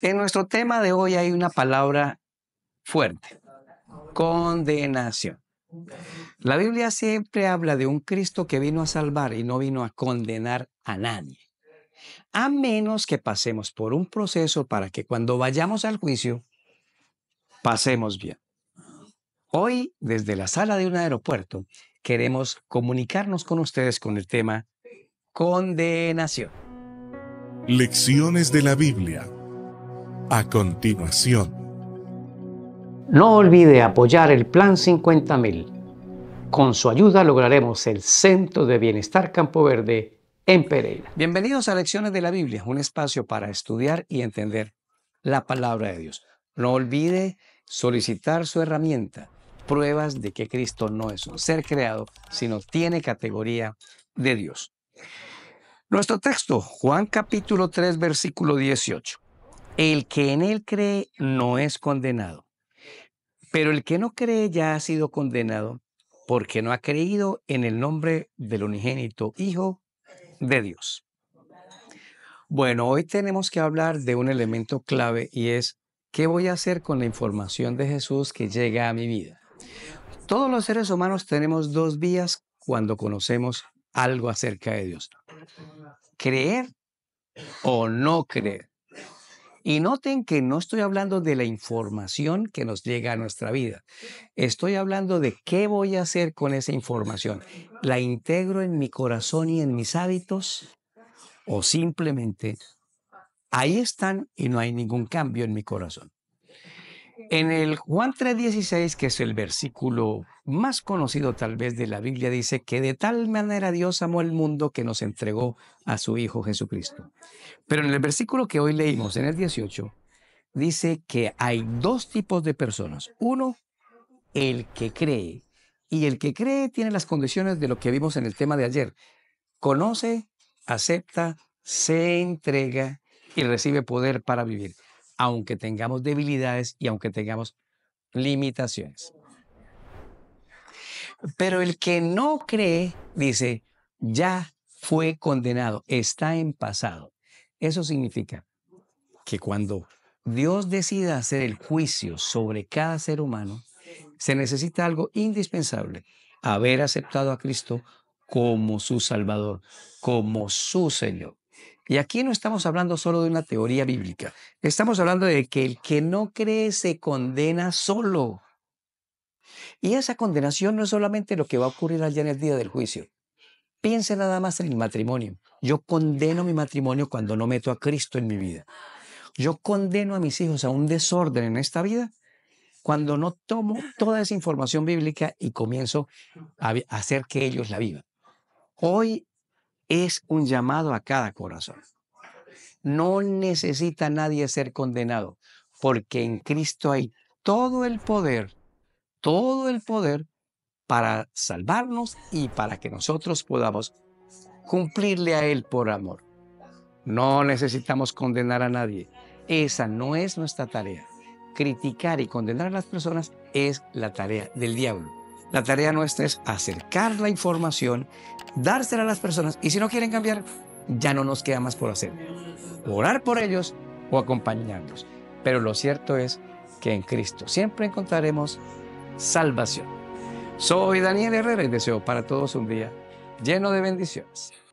En nuestro tema de hoy hay una palabra fuerte, condenación. La Biblia siempre habla de un Cristo que vino a salvar y no vino a condenar a nadie. A menos que pasemos por un proceso para que cuando vayamos al juicio, pasemos bien. Hoy, desde la sala de un aeropuerto, queremos comunicarnos con ustedes con el tema condenación. Lecciones de la Biblia a continuación. No olvide apoyar el Plan 50.000. Con su ayuda lograremos el Centro de Bienestar Campo Verde en Pereira. Bienvenidos a Lecciones de la Biblia, un espacio para estudiar y entender la palabra de Dios. No olvide solicitar su herramienta, pruebas de que Cristo no es un ser creado, sino tiene categoría de Dios. Nuestro texto, Juan capítulo 3, versículo 18. El que en él cree no es condenado, pero el que no cree ya ha sido condenado porque no ha creído en el nombre del unigénito Hijo de Dios. Bueno, hoy tenemos que hablar de un elemento clave y es qué voy a hacer con la información de Jesús que llega a mi vida. Todos los seres humanos tenemos dos vías cuando conocemos algo acerca de Dios. Creer o no creer. Y noten que no estoy hablando de la información que nos llega a nuestra vida. Estoy hablando de qué voy a hacer con esa información. ¿La integro en mi corazón y en mis hábitos? ¿O simplemente ahí están y no hay ningún cambio en mi corazón? En el Juan 3:16, que es el versículo más conocido tal vez de la Biblia, dice que de tal manera Dios amó el mundo que nos entregó a su Hijo Jesucristo. Pero en el versículo que hoy leímos, en el 18, dice que hay dos tipos de personas. Uno, el que cree. Y el que cree tiene las condiciones de lo que vimos en el tema de ayer. Conoce, acepta, se entrega y recibe poder para vivir aunque tengamos debilidades y aunque tengamos limitaciones. Pero el que no cree, dice, ya fue condenado, está en pasado. Eso significa que cuando Dios decida hacer el juicio sobre cada ser humano, se necesita algo indispensable, haber aceptado a Cristo como su Salvador, como su Señor. Y aquí no estamos hablando solo de una teoría bíblica. Estamos hablando de que el que no cree se condena solo. Y esa condenación no es solamente lo que va a ocurrir allá en el día del juicio. Piense nada más en el matrimonio. Yo condeno mi matrimonio cuando no meto a Cristo en mi vida. Yo condeno a mis hijos a un desorden en esta vida cuando no tomo toda esa información bíblica y comienzo a hacer que ellos la vivan. Hoy es un llamado a cada corazón. No necesita nadie ser condenado, porque en Cristo hay todo el poder, todo el poder para salvarnos y para que nosotros podamos cumplirle a Él por amor. No necesitamos condenar a nadie. Esa no es nuestra tarea. Criticar y condenar a las personas es la tarea del diablo. La tarea nuestra es acercar la información, dársela a las personas y si no quieren cambiar, ya no nos queda más por hacer. Orar por ellos o acompañarlos. Pero lo cierto es que en Cristo siempre encontraremos salvación. Soy Daniel Herrera y deseo para todos un día lleno de bendiciones.